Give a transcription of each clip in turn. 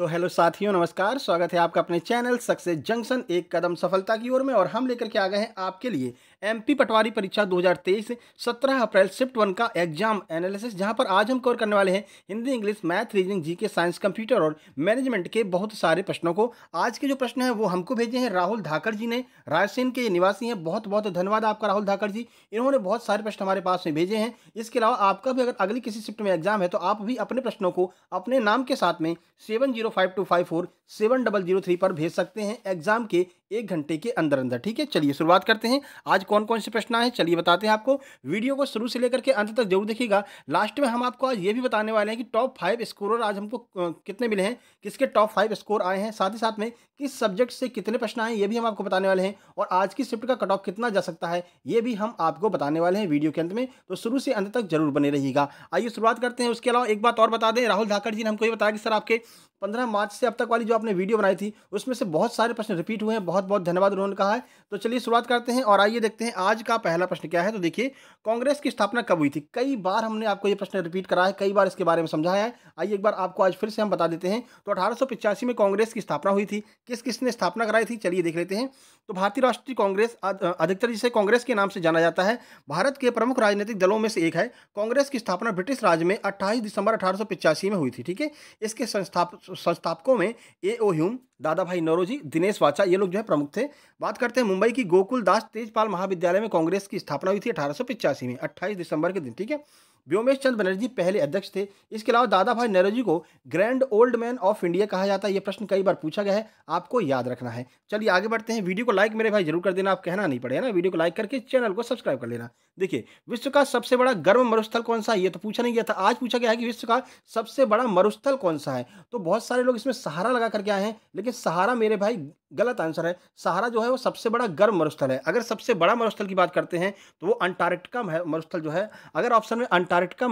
तो हेलो साथियों नमस्कार स्वागत है आपका अपने चैनल सक्सेस जंक्शन एक कदम सफलता की ओर में और हम लेकर के आ गए हैं आपके लिए एमपी पटवारी परीक्षा 2023 17 अप्रैल शिफ्ट वन का एग्जाम एनालिसिस जहां पर आज हम कवर करने वाले हैं Hindi English math reasoning GK science computer और मैनेजमेंट के बहुत सारे प्रश्नों को आज के जो प्रश्न है वो हमको भेजे हैं राहुल धाकर जी ने रायसेन के निवासी हैं बहुत बहुत धन्यवाद आपका राहुल धाकर जी इन्होंने बहुत सारे प्रश्न हमारे पास में भेजे हैं इसके अलावा आपका भी अगर अगली किसी शिफ्ट में एग्जाम है तो आप भी अपने प्रश्नों को अपने नाम के साथ में seven zero five two five four seven double zero three पर भेज सकते हैं एग्जाम के एक घंटे के अंदर अंदर ठीक है चलिए शुरुआत करते हैं आज कौन कौन से प्रश्न आए हैं चलिए बताते हैं आपको वीडियो को शुरू से लेकर के अंत तक जरूर देखिएगा लास्ट में हम आपको आज ये भी बताने वाले हैं कि टॉप फाइव स्कोरर आज हमको कितने मिले हैं किसके टॉप फाइव स्कोर आए हैं साथ ही साथ में किस सब्जेक्ट से कितने प्रश्न आए ये भी हम आपको बताने वाले हैं और आज की शिफ्ट का कट ऑफ कितना जा सकता है ये भी हम आपको बताने वाले हैं वीडियो के अंत में तो शुरू से अंत तक जरूर बने रहिएगा आइए शुरुआत करते हैं उसके अलावा एक बात और बता दें राहुल धाकर जी ने हमको ये बताया कि सर आपके पंद्रह मार्च से अब तक वाली जो आपने वीडियो बनाई थी उसमें से बहुत सारे प्रश्न रिपीट हुए हैं बहुत बहुत बहुत धन्यवाद उन्होंने कहा है तो चलिए शुरुआत करते हैं और आइए देखते हैं आज का पहला प्रश्न क्या है तो देखिए कांग्रेस की स्थापना कब हुई थी कई बार हमने आपको ये प्रश्न रिपीट करा है कई बार इसके बारे में समझाया है आइए एक बार आपको आज फिर से हम बता देते हैं तो अठारह में कांग्रेस की स्थापना हुई थी किस किस ने स्थापना कराई थी चलिए देख लेते हैं तो भारतीय राष्ट्रीय कांग्रेस अधिकतर जिसे कांग्रेस के नाम से जाना जाता है भारत के प्रमुख राजनीतिक दलों में से एक है कांग्रेस की स्थापना ब्रिटिश राज में अट्ठाईस दिसंबर अठारह में हुई थी ठीक है इसके संस्थापकों में ए ओ ह्यूम दादा भाई नरोजी दिनेश वाचा ये लोग जो है प्रमुख थे बात करते हैं मुंबई की गोकुल दास तेजपाल महाविद्यालय में कांग्रेस की स्थापना हुई थी अठारह में अट्ठाईस दिसंबर के दिन ठीक है व्योमेश चंद्र बनर्जी पहले अध्यक्ष थे इसके अलावा दादा भाई नेहरू जी को grand old man of India कहा जाता है ये प्रश्न कई बार पूछा गया है आपको याद रखना है चलिए आगे बढ़ते हैं वीडियो को लाइक मेरे भाई जरूर कर देना आप कहना नहीं पड़ेगा ना वीडियो को लाइक करके चैनल को सब्सक्राइब कर लेना देखिए विश्व का सबसे बड़ा गर्म मरुस्थल कौन सा है ये तो पूछा नहीं गया था आज पूछा गया है कि विश्व का सबसे बड़ा मरुस्थल कौन सा है तो बहुत सारे लोग इसमें सहारा लगा करके आए हैं लेकिन सहारा मेरे भाई गलत आंसर है सहारा जो है वो सबसे बड़ा गर्म मरुस्थल है अगर सबसे बड़ा मरुस्थल की बात करते हैं तो वो अंटार्कटिका मरुस्थल जो है अगर ऑप्शन में अंटार्कटिका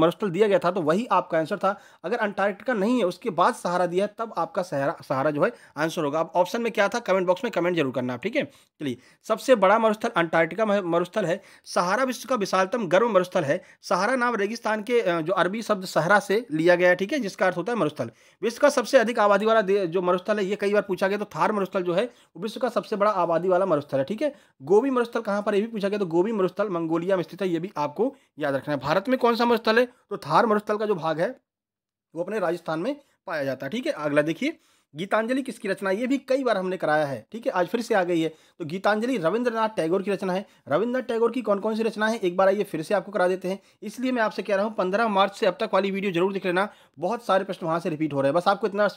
मरुस्थल दिया गया था तो वही आपका आंसर था अगर अंटार्कटिका नहीं है उसके बाद सहारा दिया है तब आपका सहारा सहारा जो है आंसर होगा अब ऑप्शन में क्या था कमेंट बॉक्स में कमेंट जरूर करना आप ठीक है चलिए सबसे बड़ा मरुस्थल अंटार्कटिका मरुस्थल है सहारा विश्व का विशालतम गर्म मरुस्थल है सहारा नाम रेगिस्तान के जो अरबी शब्द सहरा से लिया गया है ठीक है जिसका अर्थ होता है मरुस्थल विश्व का सबसे अधिक आबादी वाला जो मरुस्थल है ये कई बार पूछा गया तो थार मरुस्थल जो है विश्व का सबसे बड़ा आबादी वाला मरुस्थल है ठीक है गोभी मरुस्थल कहाँ पर यह भी पूछा गया तो गोभी मरुस्थल मंगोलिया में स्थित है ये भी आपको याद रखना है भारत भारत में कौन सा मरुस्थल है तो थार मरुस्थल का जो भाग है वो अपने राजस्थान में पाया जाता है ठीक है अगला देखिए गीतांजलि किसकी रचना ये भी कई बार हमने कराया है ठीक है आज फिर से आ गई है तो गीतांजलि रविंद्रनाथ टैगोर की रचना है रविंद्रनाथ टैगोर की कौन कौन सी रचना है एक बार आइए फिर से आपको करा देते हैं इसलिए मैं आपसे कह रहा हूँ पंद्रह मार्च से अब तक वाली वीडियो जरूर देख लेना बहुत सारे प्रश्न वहाँ से रिपीट हो रहे हैं बस आपको इतना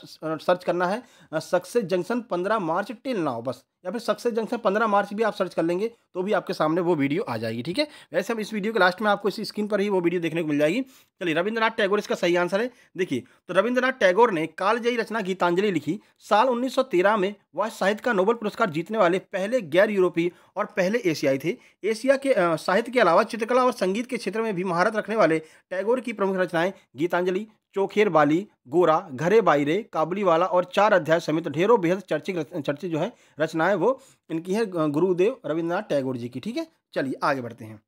सर्च करना है सक्सेस जंक्शन पंद्रह मार्च टिल नाव बस या फिर सक्सेस जंक्शन पंद्रह मार्च भी आप सर्च कर लेंगे तो भी आपके सामने वो वीडियो आ जाएगी ठीक है वैसे हम इस वीडियो के लास्ट में आपको इस स्क्रीन पर ही वो वीडियो देखने को मिल जाएगी चलिए रविंद्रनाथ टैगोर इसका सही आंसर है देखिए तो रविंद्रनाथ टैगोर ने कालजयी रचना गीतांजलि लिखी साल उन्नीस में वह साहित्य का नोबल पुरस्कार जीतने वाले पहले गैर यूरोपीय और पहले एशियाई थे एशिया के साहित्य के अलावा चित्रकला और संगीत के क्षेत्र में भी महारत रखने वाले टैगोर की प्रमुख रचनाएं गीतांजलि चोखेर बाली गोरा घरे बाइरे वाला और चार अध्याय समेत ढेरों बेहद चर्चित चर्चित जो है रचनाएं वो इनकी है गुरुदेव रविन्द्रनाथ टैगोर जी की ठीक है चलिए आगे बढ़ते हैं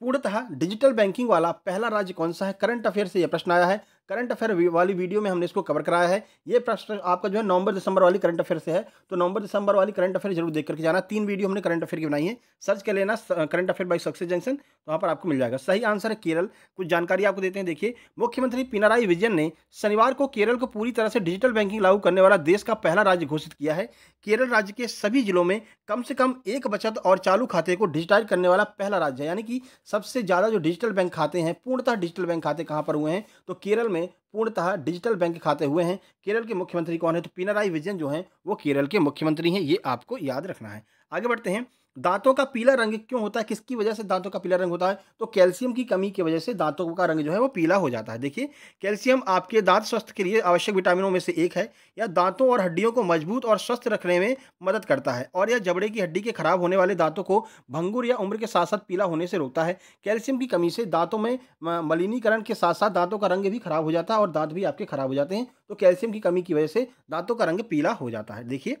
पूर्णतः डिजिटल बैंकिंग वाला पहला राज्य कौन सा है करंट अफेयर से यह प्रश्न आया है करंट अफेयर वाली वीडियो में हमने इसको कवर कराया है ये प्रश्न आपका जो है नवंबर दिसंबर वाली करंट अफेयर से है तो नवंबर दिसंबर वाली करंट अफेयर जरूर देख करके जाना तीन वीडियो हमने करंट अफेयर की बनाई है सर्च कर लेना current affair by success junction तो वहाँ पर आपको मिल जाएगा सही आंसर है केरल कुछ जानकारी आपको देते हैं देखिए मुख्यमंत्री पिनाराई विजयन ने शनिवार को केरल को पूरी तरह से डिजिटल बैंकिंग लागू करने वाला देश का पहला राज्य घोषित किया है केरल राज्य के सभी जिलों में कम से कम एक बचत और चालू खाते को डिजिटाइज करने वाला पहला राज्य है यानी कि सबसे ज़्यादा जो डिजिटल बैंक खाते हैं पूर्णतः डिजिटल बैंक खाते कहाँ पर हुए हैं तो केरल में पूर्णतः डिजिटल बैंक खाते हुए हैं केरल के मुख्यमंत्री कौन है तो पिनराई विजयन जो हैं वो केरल के मुख्यमंत्री हैं ये आपको याद रखना है आगे बढ़ते हैं दांतों का पीला रंग क्यों होता है किसकी वजह से दांतों का पीला रंग होता है तो कैल्शियम की कमी की वजह से दांतों का रंग जो है वो पीला हो जाता है देखिए कैल्शियम आपके दांत स्वस्थ के लिए आवश्यक विटामिनों में से एक है यह दांतों और हड्डियों को मजबूत और स्वस्थ रखने में मदद करता है और यह जबड़े की हड्डी के खराब होने वाले दांतों को भंगुर या उम्र के साथ साथ पीला होने से रोकता है कैल्शियम की कमी से दांतों में मलिनीकरण के साथ साथ दांतों का रंग भी खराब हो जाता है और दांत भी आपके खराब हो जाते हैं तो कैल्शियम की कमी की वजह से दांतों का रंग पीला हो जाता है देखिए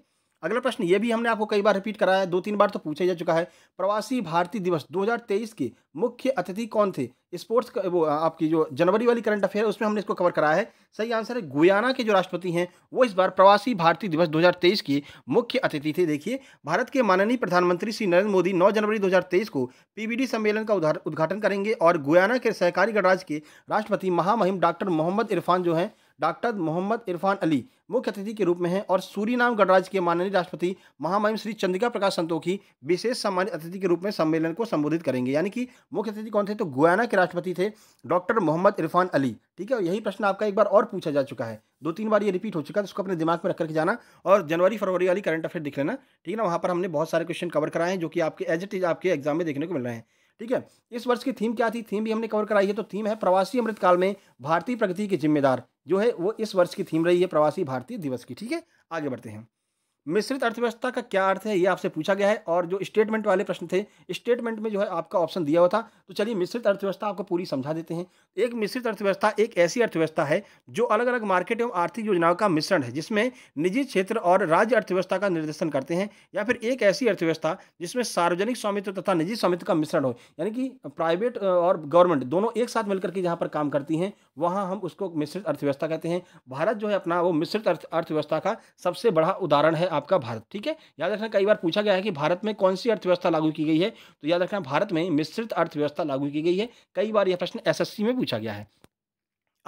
अगला प्रश्न ये भी हमने आपको कई बार रिपीट कराया है दो तीन बार तो पूछा जा चुका है प्रवासी भारतीय दिवस 2023 के मुख्य अतिथि कौन थे स्पोर्ट्स वो आपकी जो जनवरी वाली करंट अफेयर उसमें हमने इसको कवर कराया है सही आंसर है गुयाना के जो राष्ट्रपति हैं वो इस बार प्रवासी भारतीय दिवस 2023 के मुख्य अतिथि थे देखिए भारत के माननीय प्रधानमंत्री श्री नरेंद्र मोदी 9 जनवरी 2023 को पीबीडी सम्मेलन का उद्घाटन करेंगे और गुयाना के सहकारी गणराज्य के राष्ट्रपति महामहिम डॉक्टर मोहम्मद इरफान जो हैं डॉक्टर मोहम्मद इरफान अली मुख्य अतिथि के रूप में हैं और सूरीनाम गणराज्य के माननीय राष्ट्रपति महामहिम श्री चंद्रिका प्रकाश संतोखी विशेष सम्मानित अतिथि के रूप में सम्मेलन को संबोधित करेंगे यानी कि मुख्य अतिथि कौन थे तो गुयाना के राष्ट्रपति थे डॉक्टर मोहम्मद इरफान अली ठीक है यही प्रश्न आपका एक बार और पूछा जा चुका है दो तीन बार ये रिपीट हो चुका है तो उसको अपने दिमाग में रख करके जाना और जनवरी फरवरी वाली करंट अफेयर दिख लेना ठीक है ना वहाँ पर हमने बहुत सारे क्वेश्चन कवर कराए हैं जो कि आपके एज इट इज आपके एग्जाम में देखने को मिल रहे हैं ठीक है इस वर्ष की थीम क्या थी थीम भी हमने कवर कराई है तो थीम है प्रवासी अमृतकाल में भारतीय प्रगति के जिम्मेदार जो है वो इस वर्ष की थीम रही है प्रवासी भारतीय दिवस की ठीक है आगे बढ़ते हैं मिश्रित अर्थव्यवस्था का क्या अर्थ है ये आपसे पूछा गया है और जो स्टेटमेंट वाले प्रश्न थे स्टेटमेंट में जो है आपका ऑप्शन दिया हुआ था तो चलिए मिश्रित अर्थव्यवस्था आपको पूरी समझा देते हैं एक मिश्रित अर्थव्यवस्था एक ऐसी अर्थव्यवस्था है जो अलग अलग मार्केट एवं आर्थिक योजनाओं का मिश्रण है जिसमें निजी क्षेत्र और राज्य अर्थव्यवस्था का निर्देशन करते हैं या फिर एक ऐसी अर्थव्यवस्था जिसमें सार्वजनिक स्वामित्व तथा निजी स्वामित्व का मिश्रण हो यानी कि प्राइवेट और गवर्नमेंट दोनों एक साथ मिलकर के यहाँ पर काम करती हैं वहाँ हम उसको मिश्रित अर्थव्यवस्था कहते हैं भारत जो है अपना वो मिश्रित अर्थ अर्थव्यवस्था का सबसे बड़ा उदाहरण है आपका भारत ठीक है याद रखना कई बार पूछा गया है कि भारत में कौन सी अर्थव्यवस्था लागू की गई है तो याद रखना भारत में मिश्रित अर्थव्यवस्था लागू की गई है कई बार यह प्रश्न एस में पूछा गया है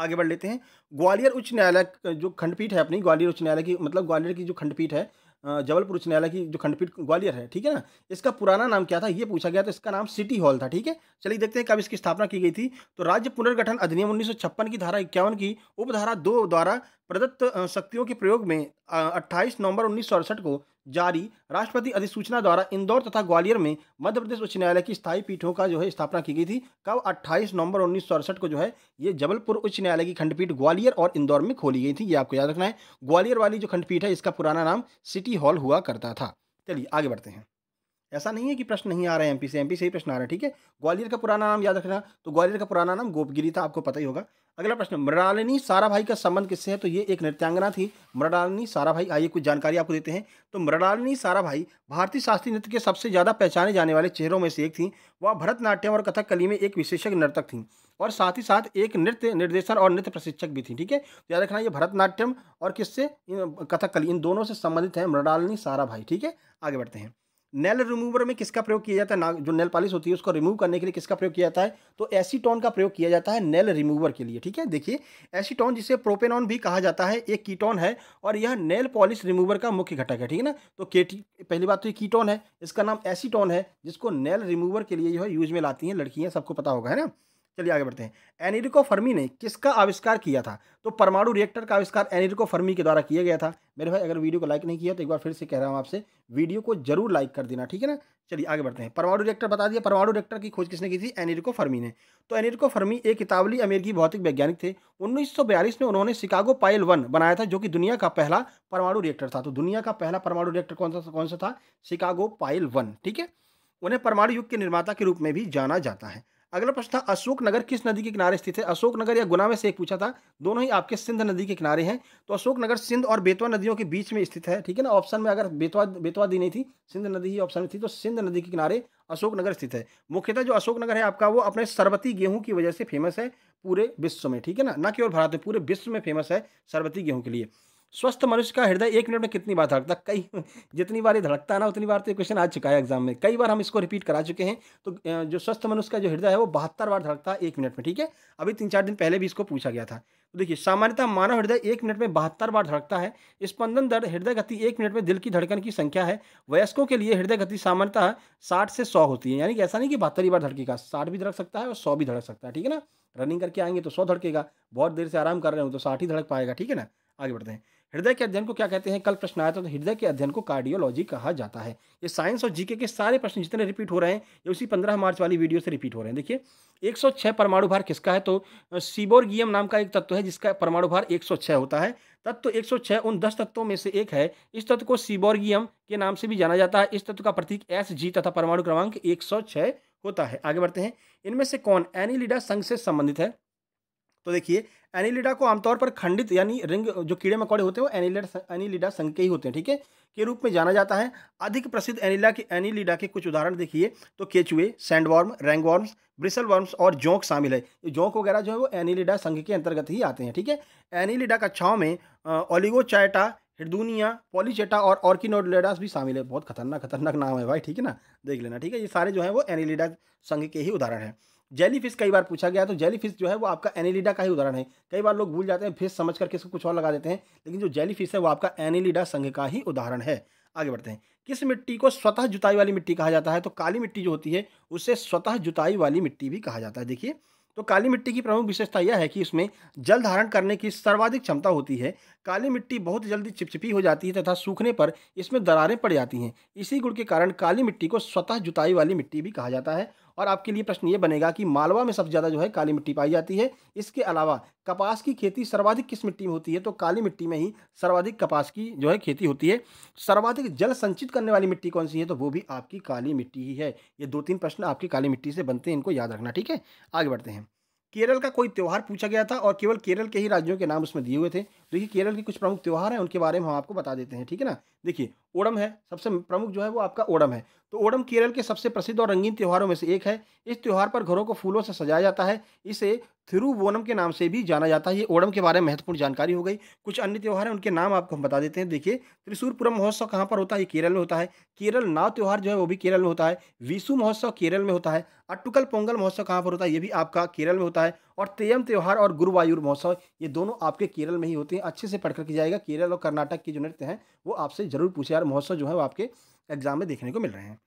आगे बढ़ लेते हैं ग्वालियर उच्च न्यायालय जो खंडपीठ है अपनी ग्वालियर उच्च न्यायालय की मतलब ग्वालियर की जो खंडपीठ है जबलपुर उच्च न्यायालय की जो खंडपीठ ग्वालियर है ठीक है ना इसका पुराना नाम क्या था ये पूछा गया तो इसका नाम सिटी हॉल था ठीक है चलिए देखते हैं कब इसकी स्थापना की गई थी तो राज्य पुनर्गठन अधिनियम उन्नीस की धारा इक्यावन की उपधारा दो द्वारा प्रदत्त शक्तियों के प्रयोग में अट्ठाईस नवंबर उन्नीस को जारी राष्ट्रपति अधिसूचना द्वारा इंदौर तथा ग्वालियर में मध्य प्रदेश उच्च न्यायालय की स्थायी पीठों का जो है स्थापना की गई थी कब 28 नवंबर उन्नीस को जो है ये जबलपुर उच्च न्यायालय की खंडपीठ ग्वालियर और इंदौर में खोली गई थी ये आपको याद रखना है ग्वालियर वाली जो खंडपीठ है इसका पुराना नाम सिटी हॉल हुआ करता था चलिए आगे बढ़ते हैं ऐसा नहीं है कि प्रश्न नहीं आ रहे हैं एमपी से एमपी से ही प्रश्न आ रहे हैं ठीक है ग्वालियर का पुराना नाम याद रखना तो ग्वालियर का पुराना नाम गोपगिरी था आपको पता ही होगा अगला प्रश्न मृणालिनी सारा भाई का संबंध किससे है तो ये एक नृत्यांगना थी मृणालिनी सारा भाई आइए कुछ जानकारी आपको देते हैं तो मृणालिनी सारा भाई भारतीय शास्त्रीय नृत्य के सबसे ज़्यादा पहचाने जाने वाले चेहरों में से एक थी वह भरतनाट्यम और कथकली में एक विशेषज्ञ नर्तक थी और साथ ही साथ एक नृत्य निर्देशन और नृत्य प्रशिक्षक भी थी ठीक है तो याद रखना ये भरतनाट्यम और किससे कथकली इन दोनों से संबंधित है मृणालिनी सारा भाई ठीक है आगे बढ़ते हैं नेल रिमूवर में किसका प्रयोग किया जाता है ना जो नेल पॉलिश होती है उसको रिमूव करने के लिए किसका प्रयोग किया जाता है तो एसीटोन का प्रयोग किया जाता है नेल रिमूवर के लिए ठीक है देखिए एसीटोन जिसे प्रोपेनॉन भी कहा जाता है एक कीटोन है और यह नेल पॉलिश रिमूवर का मुख्य घटक है ठीक है ना तो केटी पहली बात तो ये कीटोन है इसका नाम एसीटोन है जिसको नेल रिमूवर के लिए जो है यूज में लाती हैं लड़कियाँ सबको पता होगा है ना चलिए आगे बढ़ते हैं एनिरिको फर्मी ने किसका आविष्कार किया था तो परमाणु रिएक्टर का आविष्कार एनिरिको फर्मी के द्वारा किया गया था मेरे भाई अगर वीडियो को लाइक नहीं किया तो एक बार फिर से कह रहा हूँ आपसे वीडियो को जरूर लाइक कर देना ठीक है ना चलिए आगे बढ़ते हैं परमाणु रिएक्टर बता दिया परमाणु रिएक्टर की खोज किसने की थी एनिरिको फर्मी ने तो एनिरिको फर्मी एक इतावली अमेरिकी भौतिक वैज्ञानिक थे उन्नीस में उन्होंने शिकागो पायल वन बनाया था जो कि दुनिया का पहला परमाणु रिएक्टर था तो दुनिया का पहला परमाणु रिएक्टर कौन सा कौन सा था शिकागो पायल वन ठीक है उन्हें परमाणु युग के निर्माता के रूप में भी जाना जाता है अगला प्रश्न था अशोक नगर किस नदी के किनारे स्थित है अशोक नगर या गुना में से एक पूछा था दोनों ही आपके सिंध नदी के किनारे हैं तो अशोक नगर सिंध और बेतवा नदियों के बीच में स्थित है ठीक है ना ऑप्शन में अगर बेतवा बेतवा दी नहीं थी सिंध नदी ही ऑप्शन में थी तो सिंध नदी के किनारे अशोक नगर स्थित है मुख्यतः जो अशोक नगर है आपका वो अपने सरबती गेहूं की वजह से फेमस है पूरे विश्व में ठीक है ना न केवल भारत में पूरे विश्व में फेमस है सरबती गेहूँ के लिए स्वस्थ मनुष्य का हृदय एक मिनट में कितनी बार धड़कता कई जितनी बार ये धड़कता है ना उतनी बार तो ये क्वेश्चन आ चुका है एग्जाम में कई बार हम इसको रिपीट करा चुके हैं तो जो स्वस्थ मनुष्य का जो हृदय है वो बहत्तर बार धड़कता है एक मिनट में ठीक है अभी तीन चार दिन पहले भी इसको पूछा गया था तो देखिए सामान्यतः मानव हृदय एक मिनट में बहत्तर बार धड़कता है स्पंदन दर हृदय गति एक मिनट में दिल की धड़कन की संख्या है वयस्कों के लिए हृदय गति सामान्यतः साठ से सौ होती है यानी कि ऐसा नहीं कि बहत्तर ही बार धड़केगा साठ भी धड़क सकता है और सौ भी धड़क सकता है ठीक है ना रनिंग करके आएंगे तो सौ धड़केगा बहुत देर से आराम कर रहे हो तो साठ ही धड़क पाएगा ठीक है ना आगे बढ़ते हैं हृदय के अध्ययन को क्या कहते हैं कल प्रश्न आया था तो हृदय के अध्ययन को कार्डियोलॉजी कहा जाता है ये साइंस और जीके के सारे प्रश्न जितने रिपीट हो रहे हैं ये उसी पंद्रह मार्च वाली वीडियो से रिपीट हो रहे हैं देखिए 106 परमाणु भार किसका है तो सीबोर्गियम नाम का एक तत्व है जिसका परमाणु भार एक होता है तत्व 106 उन दस तत्वों में से एक है इस तत्व को सीबोर्गियम के नाम से भी जाना जाता है इस तत्व का प्रतीक एस जी तथा परमाणु क्रमांक एक होता है आगे बढ़ते हैं इनमें से कौन एनिलिडा संघ से संबंधित है तो देखिए एनिलिडा को आमतौर पर खंडित यानी रिंग जो कीड़े मकौड़े होते हैं वो एनिलिडा एनिलिडा संघ के ही होते हैं ठीक है के रूप में जाना जाता है अधिक प्रसिद्ध एनिला के एनिलिडा के कुछ उदाहरण देखिए तो केचुए सैंडवॉर्म रैंगवॉर्म्स ब्रिसल वर्म्स और जोंक शामिल है ये जोंक वगैरह जो है वो एनिलिडा संघ के अंतर्गत ही आते हैं ठीक है एनिलिडा कक्षाओं में ओलिगोचाइटा हिरदूनिया पॉलीचेटा और ऑर्किनोडलेडास भी शामिल है बहुत खतरनाक खतरनाक नाम है भाई ठीक है ना देख लेना ठीक है ये सारे जो है वो एनिलिडा संघ के ही उदाहरण हैं जेलीफिश फिश कई बार पूछा गया तो जेलीफिश फिश जो है वो आपका एनिलीडा का ही उदाहरण है कई बार लोग भूल जाते हैं फिश समझ करके इसको कुछ और लगा देते हैं लेकिन जो जेलीफिश है वो आपका एनिलिडा संघ का ही उदाहरण है आगे बढ़ते हैं किस मिट्टी को स्वतः जुताई वाली मिट्टी कहा जाता है तो काली मिट्टी जो होती है उसे स्वतः जुताई वाली मिट्टी भी कहा जाता है देखिए तो काली मिट्टी की प्रमुख विशेषता यह है कि इसमें जल धारण करने की सर्वाधिक क्षमता होती है काली मिट्टी बहुत जल्दी चिपचिपी हो जाती है तथा सूखने पर इसमें दरारें पड़ जाती हैं इसी गुण के कारण काली मिट्टी को स्वतः जुताई वाली मिट्टी भी कहा जाता है और आपके लिए प्रश्न ये बनेगा कि मालवा में सबसे ज़्यादा जो है काली मिट्टी पाई जाती है इसके अलावा कपास की खेती सर्वाधिक किस मिट्टी में होती है तो काली मिट्टी में ही सर्वाधिक कपास की जो है खेती होती है सर्वाधिक जल संचित करने वाली मिट्टी कौन सी है तो वो भी आपकी काली मिट्टी ही है ये दो तीन प्रश्न आपकी काली मिट्टी से बनते हैं इनको याद रखना ठीक है आगे बढ़ते हैं केरल का कोई त्यौहार पूछा गया था और केवल केरल के ही राज्यों के नाम उसमें दिए हुए थे तो देखिए केरल के कुछ प्रमुख त्यौहार हैं उनके बारे में हम आपको बता देते हैं ठीक है ना देखिए ओडम है सबसे प्रमुख जो है वो आपका ओडम है तो ओडम केरल के सबसे प्रसिद्ध और रंगीन त्यौहारों में से एक है इस त्यौहार पर घरों को फूलों से सजाया जाता है इसे थिरुवोनम के नाम से भी जाना जाता है ये ओणम के बारे में महत्वपूर्ण जानकारी हो गई कुछ अन्य त्यौहार हैं उनके नाम आपको हम बता देते हैं देखिए त्रिशूरपुरम महोत्सव कहाँ पर होता है केरल में होता है केरल नाव त्यौहार जो है वो भी केरल में होता है विशु महोत्सव केरल में होता है अट्टुकल पोंगल महोत्सव कहाँ पर होता है ये भी आपका केरल में होता है और तेयम त्यौहार और गुरुवायूर महोत्सव ये दोनों आपके केरल में ही होते हैं अच्छे से पढ़कर करके जाएगा केरल और कर्नाटक के जो नृत्य हैं वो आपसे जरूर पूछे यार महोत्सव जो है वो आपके एग्जाम में देखने को मिल रहे हैं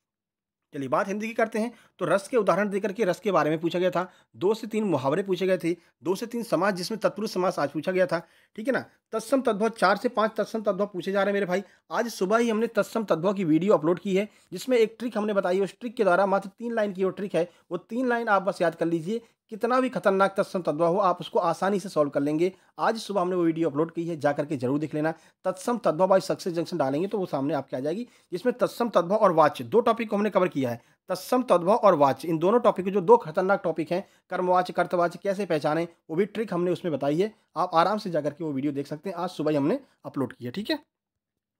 चलिए बात हिंदी की करते हैं तो रस के उदाहरण देकर के रस के बारे में पूछा गया था दो से तीन मुहावरे पूछे गए थे दो से तीन समाज जिसमें तत्पुरुष समाज आज पूछा गया था ठीक है ना तत्सम तद्भव चार से पाँच तत्सम तद्भव पूछे जा रहे हैं मेरे भाई आज सुबह ही हमने तत्सम तद्भव की वीडियो अपलोड की है जिसमें एक ट्रिक हमने बताई उस ट्रिक के द्वारा मात्र तीन लाइन की वो ट्रिक है वो तीन लाइन आप बस याद कर लीजिए कितना भी खतरनाक तत्सम तद्वा हो आप उसको आसानी से सॉल्व कर लेंगे आज सुबह हमने वो वीडियो अपलोड की है जा करके जरूर देख लेना तत्सम तद्वा बाई सक्सेस जंक्शन डालेंगे तो वो सामने आपके आ जाएगी जिसमें तत्सम तद्वा और वाच दो टॉपिक को हमने कवर किया है तत्सम तद्वा और वाच इन दोनों टॉपिक के जो दो खतरनाक टॉपिक हैं कर्मवाच कर्तवाच कैसे पहचाने वो भी ट्रिक हमने उसमें बताई है आप आराम से जा करके वो वीडियो देख सकते सकते हैं आज सुबह ही हमने अपलोड किया ठीक है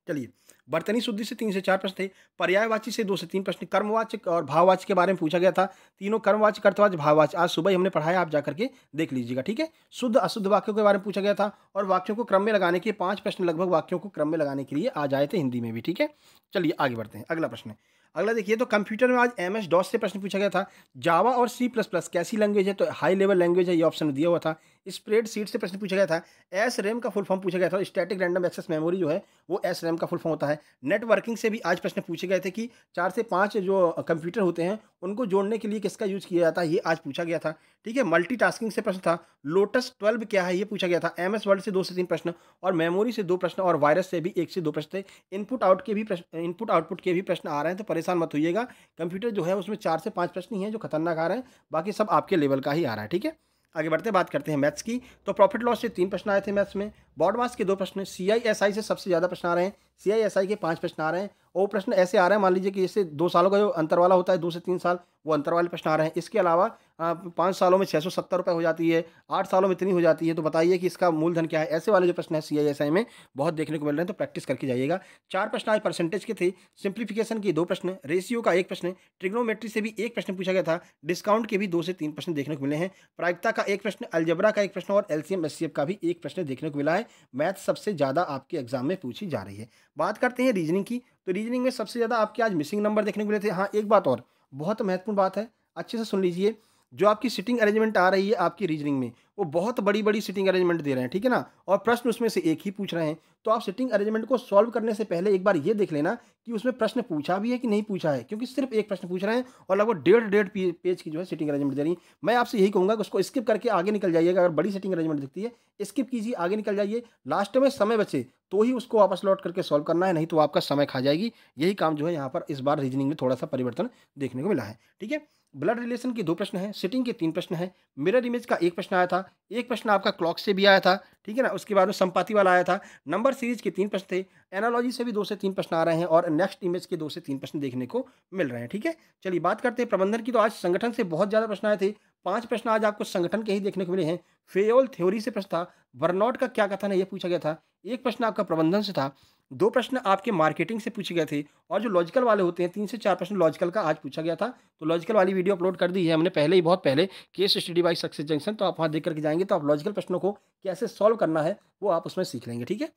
चलिए बर्तनी शुद्धि से तीन से चार प्रश्न थे पर्यायवाची से दो से तीन प्रश्न कर्मवाचक और भाववाचक के बारे में पूछा गया था तीनों कर्मवाचक कर्तवाच्य भाववाच्य आज सुबह ही हमने पढ़ाया आप जाकर के देख लीजिएगा ठीक है शुद्ध अशुद्ध वाक्यों के बारे में पूछा गया था और वाक्यों को क्रम में लगाने के पांच प्रश्न लगभग वाक्यों को क्रम में लगाने के लिए आ जाए थे हिंदी में भी ठीक है चलिए आगे बढ़ते हैं अगला प्रश्न अगला देखिए तो कंप्यूटर में आज एम एस डॉस से प्रश्न पूछा गया था जावा और सी प्लस प्लस कैसी लैंग्वेज है तो हाई लेवल लैंग्वेज है ये ऑप्शन दिया हुआ था स्प्रेड सीट से प्रश्न पूछा गया था एस रैम का फुल फॉर्म पूछा गया था स्टैटिक रैंडम एक्सेस मेमोरी जो है वो एस रैम का फुल फॉर्म होता है नेटवर्किंग से भी आज प्रश्न पूछे गए थे कि चार से पाँच जो कंप्यूटर होते हैं उनको जोड़ने के लिए किसका यूज़ किया जाता है ये आज पूछा गया था ठीक है मल्टीटास्किंग से प्रश्न था लोटस ट्वेल्व क्या है ये पूछा गया था एम एस वर्ल्ड से दो से तीन प्रश्न और मेमोरी से दो प्रश्न और वायरस से भी एक से दो प्रश्न थे इनपुट आउट के भी प्रश्न इनपुट आउटपुट के भी प्रश्न आ रहे हैं तो परेशान मत होइएगा कंप्यूटर जो है उसमें चार से पाँच प्रश्न ही है जो खतरनाक आ रहे हैं बाकी सब आपके लेवल का ही आ रहा है ठीक है आगे बढ़ते बात करते हैं मैथ्स की तो प्रॉफिट लॉस से तीन प्रश्न आए थे मैथ्स में बॉडमास के दो प्रश्न सी आई एस आई से सबसे ज़्यादा प्रश्न आ रहे हैं सीआईएसआई के पाँच प्रश्न आ रहे हैं और प्रश्न ऐसे आ रहे हैं मान लीजिए कि जैसे दो सालों का जो अंतर वाला होता है दो से तीन साल वो अंतर वाले प्रश्न आ रहे हैं इसके अलावा पाँच सालों में छः सौ सत्तर रुपये हो जाती है आठ सालों में इतनी हो जाती है तो बताइए कि इसका मूलधन क्या है ऐसे वाले जो प्रश्न है सीआईएसआई में बहुत देखने को मिल रहे हैं तो प्रैक्टिस करके जाइएगा चार प्रश्न आज परसेंटेज के थे सिंप्लीफिकेशन के दो प्रश्न रेशियो का एक प्रश्न ट्रिग्नोमेट्री से भी एक प्रश्न पूछा गया था डिस्काउंट के भी दो से तीन प्रश्न देखने को मिले हैं प्रायिकता का एक प्रश्न अल्जबरा का एक प्रश्न और एल सी का भी एक प्रश्न देखने को मिला है मैथ सबसे ज़्यादा आपके एग्जाम में पूछी जा रही है बात करते हैं रीजनिंग की तो रीजनिंग में सबसे ज़्यादा आपके आज मिसिंग नंबर देखने को मिले थे हाँ एक बात और बहुत महत्वपूर्ण बात है अच्छे से सुन लीजिए जो आपकी सिटिंग अरेंजमेंट आ रही है आपकी रीजनिंग में वो बहुत बड़ी बड़ी सिटिंग अरेंजमेंट दे रहे हैं ठीक है ना और प्रश्न उसमें से एक ही पूछ रहे हैं तो आप सिटिंग अरेंजमेंट को सॉल्व करने से पहले एक बार ये देख लेना कि उसमें प्रश्न पूछा भी है कि नहीं पूछा है क्योंकि सिर्फ एक प्रश्न पूछ रहे हैं और लगभग डेढ़ डेढ़ पेज की जो है सिटिंग अरेंजमेंट दे रही है मैं आपसे यही कहूँगा कि उसको स्किप करके आगे निकल जाइएगा अगर बड़ी सिटिंग अरेंजमेंट दिखती है स्किप कीजिए आगे निकल जाइए लास्ट में समय बचे तो ही उसको वापस लौट करके सॉल्व करना है नहीं तो आपका समय खा जाएगी यही काम जो है यहाँ पर इस बार रीजनिंग में थोड़ा सा परिवर्तन देखने को मिला है ठीक है ब्लड रिलेशन के दो प्रश्न हैं सिटिंग के तीन प्रश्न हैं मिरर इमेज का एक प्रश्न आया था एक प्रश्न आपका क्लॉक से भी आया था ठीक है ना उसके बाद में संपाति वाला आया था नंबर सीरीज के तीन प्रश्न थे एनालॉजी से भी दो से तीन प्रश्न आ रहे हैं और नेक्स्ट इमेज के दो से तीन प्रश्न देखने को मिल रहे हैं ठीक है चलिए बात करते हैं प्रबंधन की तो आज संगठन से बहुत ज़्यादा प्रश्न आए थे पाँच प्रश्न आज आपको संगठन के ही देखने को मिले हैं फेयोल थ्योरी से प्रश्न था वर्नॉट का क्या कथन है यह पूछा गया था एक प्रश्न आपका प्रबंधन से था दो प्रश्न आपके मार्केटिंग से पूछे गए थे और जो लॉजिकल वाले होते हैं तीन से चार प्रश्न लॉजिकल का आज पूछा गया था तो लॉजिकल वाली वीडियो अपलोड कर दी है हमने पहले ही बहुत पहले case study by success junction तो आप वहाँ देख करके जाएंगे तो आप लॉजिकल प्रश्नों को कैसे सॉल्व करना है वो आप उसमें सीख लेंगे ठीक है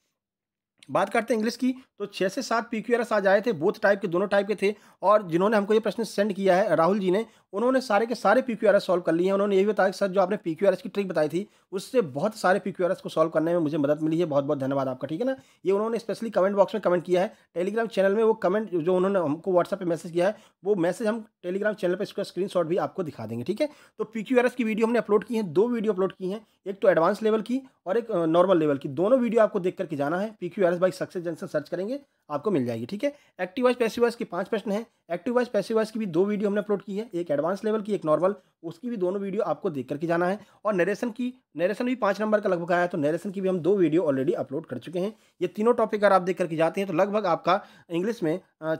बात करते हैं इंग्लिश की तो छः से सात पी क्यू आ जाए थे बोथ टाइप के दोनों टाइप के थे और जिन्होंने हमको ये प्रश्न सेंड किया है राहुल जी ने उन्होंने सारे के सारे पी क्यू सॉल्व कर लिए हैं उन्होंने ये भी बताया कि सर जो आपने पी क्यू की ट्रिक बताई थी उससे बहुत सारे पी क्यू को सॉल्व करने में मुझे मदद मिली है बहुत बहुत धन्यवाद आपका ठीक है ना ये उन्होंने स्पेशली कमेंट बॉक्स में कमेंट किया है टेलीग्राम चैनल में वो कमेंट जो उन्होंने हमको व्हाट्सएप पर मैसेज किया है वो मैसेज हम टेलीग्राम चैनल पर इसका स्क्रीनशॉट भी आपको दिखा देंगे ठीक है तो पी की वीडियो हमने अपलोड की है दो वीडियो अपलोड की है एक तो एडवांस लेवल की और एक नॉर्मल लेवल की दोनों वीडियो आपको देख करके जाना है P Q R S by success junction search करेंगे आपको मिल जाएगी ठीक है एक्टिव वाइज़ पैसिव वाइज की पांच प्रश्न है एक्टिव वाइज पैसिव वाइज की भी दो वीडियो हमने अपलोड की है एक एडवांस लेवल की एक नॉर्मल उसकी भी दोनों वीडियो आपको देख करके जाना है और नरेशन की नरेशन भी पाँच नंबर का लगभग आया है तो नरेशन की भी हम दो वीडियो ऑलरेडी अपलोड कर चुके हैं ये तीनों टॉपिक अगर आप देख करके जाते हैं तो लगभग आपका इंग्लिश में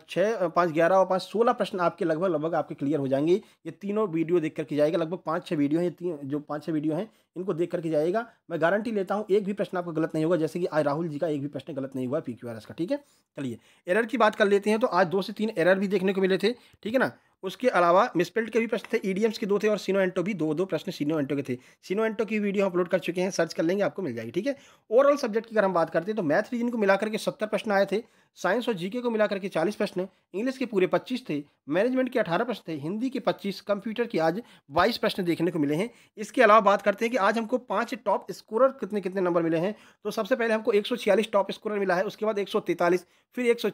छः पाँच ग्यारह और पाँच सोलह प्रश्न आपके लगभग लगभग आपके क्लियर हो जाएंगे ये तीनों वीडियो देख करके जाएगा लगभग पाँच छः वीडियो हैं जो पाँच छः वीडियो हैं इनको देख करके जाएगा मैं गारंटी लेता हूँ एक भी प्रश्न आपका गलत नहीं होगा जैसे कि आज राहुल जी का एक भी प्रश्न गलत नहीं हुआ पी क्यू आर एस का ठीक है चलिए एरर की बात कर लेते हैं तो आज दो से तीन एरर भी देखने को मिले थे ठीक है ना उसके अलावा मिसपेल्ट के भी प्रश्न थे ईडीएम्स के दो थे और सीनो एंटो भी दो दो प्रश्न सीनो एंटो के थे सीनो एंटो की वीडियो अपलोड कर चुके हैं सर्च कर लेंगे आपको मिल जाएगी ठीक है ओवरऑल सब्जेक्ट की अगर हम बात करते हैं तो मैथ रीजन को मिलाकर के सत्तर प्रश्न आए थे साइंस और जीके को मिलाकर के चालीस प्रश्न इंग्लिश के पूरे पच्चीस थे मैनेजमेंट के अठारह प्रश्न थे हिंदी के पच्चीस कंप्यूटर के आज बाईस प्रश्न देखने को मिले हैं इसके अलावा बात करते हैं कि आज हमको पाँच टॉप स्कोरर कितने कितने नंबर मिले हैं तो सबसे पहले हमको एक टॉप स्कोरर मिला है उसके बाद एक फिर एक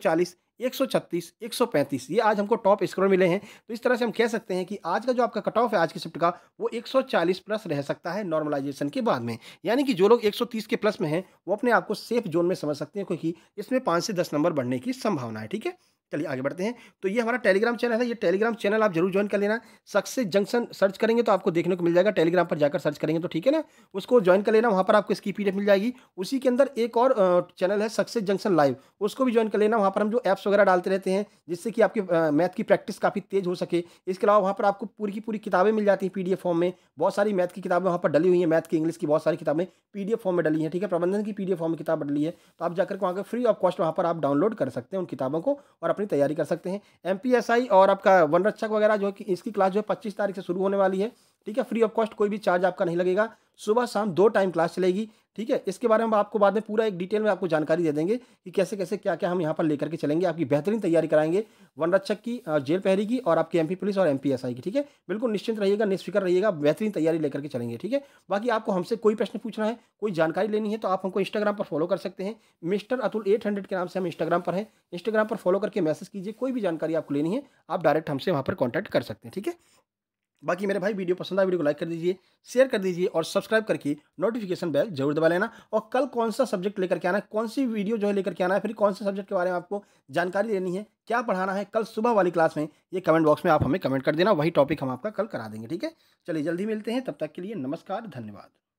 136, 135 ये आज हमको टॉप स्कोर मिले हैं तो इस तरह से हम कह सकते हैं कि आज का जो आपका कट ऑफ है आज के शिफ्ट का वो 140 प्लस रह सकता है नॉर्मलाइजेशन के बाद में यानी कि जो लोग 130 के प्लस में हैं वो अपने आप को सेफ जोन में समझ सकते हैं क्योंकि इसमें पाँच से दस नंबर बढ़ने की संभावना है ठीक है चलिए आगे बढ़ते हैं तो ये हमारा टेलीग्राम चैनल है ये टेलीग्राम चैनल आप जरूर ज्वाइन कर लेना सक्सेस जंक्शन सर्च करेंगे तो आपको देखने को मिल जाएगा टेलीग्राम पर जाकर सर्च करेंगे तो ठीक है ना उसको ज्वाइन कर लेना वहाँ पर आपको इसकी पी मिल जाएगी उसी के अंदर एक और चैनल है सक्सेस जंक्शन लाइव उसको भी ज्वाइन कर लेना वहाँ पर हम जो ऐप्स वगैरह डालते रहते हैं जिससे कि आपकी मैथ की प्रैक्टिस काफ़ी तेज़ हो सके इसके अलावा वहाँ पर आपको पूरी की पूरी किताबें मिल जाती हैं पी फॉर्म में बहुत सारी मैथ की किताबें वहाँ पर डली हुई हैं मैथ की इंग्लिश की बहुत सारी किताबें पी फॉर्म में डली हैं ठीक है प्रबंधन की पी फॉर्म में किताब डली है तो आप जाकर वहाँ पर फ्री ऑफ कॉस्ट वहाँ पर आप डाउनलोड कर सकते हैं उन किताबों को और अपनी तैयारी कर सकते हैं एम और आपका वन रक्षक वगैरह जो है कि इसकी क्लास जो है पच्चीस तारीख से शुरू होने वाली है ठीक है फ्री ऑफ कॉस्ट कोई भी चार्ज आपका नहीं लगेगा सुबह शाम दो टाइम क्लास चलेगी ठीक है इसके बारे में आपको बाद में पूरा एक डिटेल में आपको जानकारी दे देंगे कि कैसे कैसे क्या क्या हम यहाँ पर लेकर के चलेंगे आपकी बेहतरीन तैयारी कराएंगे वन रक्षक की जेल पहरी की और आपकी एमपी पुलिस और एमपीएसआई की ठीक है बिल्कुल निश्चिंत रहिएगा निस्फिकर रहिएगा बेहतरीन तैयारी लेकर के चलेंगे ठीक है बाकी आपको हमसे कोई प्रश्न पूछना है कोई जानकारी लेनी है तो आप हमको इंस्टाग्राम पर फॉलो कर सकते हैं मिस्टर अतुल एट हंड्रेड के नाम से हम इंस्टाग्राम पर हैं इंस्टाग्राम पर फॉलो करके मैसेज कीजिए कोई भी जानकारी आपको लेनी है आप डायरेक्ट हमसे वहाँ पर कॉन्टैक्ट कर सकते हैं ठीक है बाकी मेरे भाई वीडियो पसंद आए वीडियो को लाइक कर दीजिए शेयर कर दीजिए और सब्सक्राइब करके नोटिफिकेशन बेल जरूर दबा लेना और कल कौन सा सब्जेक्ट लेकर के आना है कौन सी वीडियो जो है लेकर के आना है फिर कौन से सब्जेक्ट के बारे में आपको जानकारी लेनी है क्या पढ़ाना है कल सुबह वाली क्लास में ये कमेंट बॉक्स में आप हमें कमेंट कर देना वही टॉपिक हम आपका कल करा देंगे ठीक है चलिए जल्दी मिलते हैं तब तक के लिए नमस्कार धन्यवाद